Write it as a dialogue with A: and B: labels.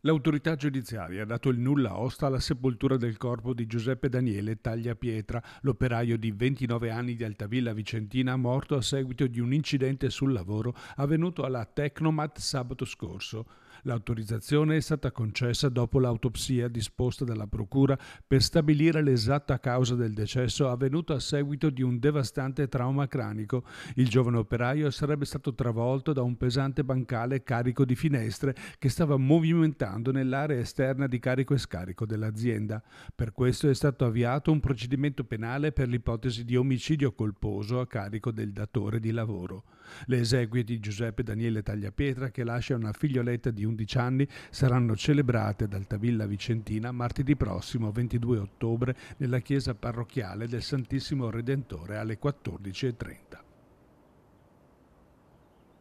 A: L'autorità giudiziaria ha dato il nulla osta alla sepoltura del corpo di Giuseppe Daniele Tagliapietra, l'operaio di 29 anni di Altavilla Vicentina morto a seguito di un incidente sul lavoro avvenuto alla Tecnomat sabato scorso. L'autorizzazione è stata concessa dopo l'autopsia disposta dalla Procura per stabilire l'esatta causa del decesso avvenuto a seguito di un devastante trauma cranico. Il giovane operaio sarebbe stato travolto da un pesante bancale carico di finestre che stava movimentando progettando nell'area esterna di carico e scarico dell'azienda. Per questo è stato avviato un procedimento penale per l'ipotesi di omicidio colposo a carico del datore di lavoro. Le esequie di Giuseppe Daniele Tagliapietra, che lascia una figlioletta di 11 anni, saranno celebrate ad Altavilla Vicentina martedì prossimo 22 ottobre nella chiesa parrocchiale del Santissimo Redentore alle 14.30.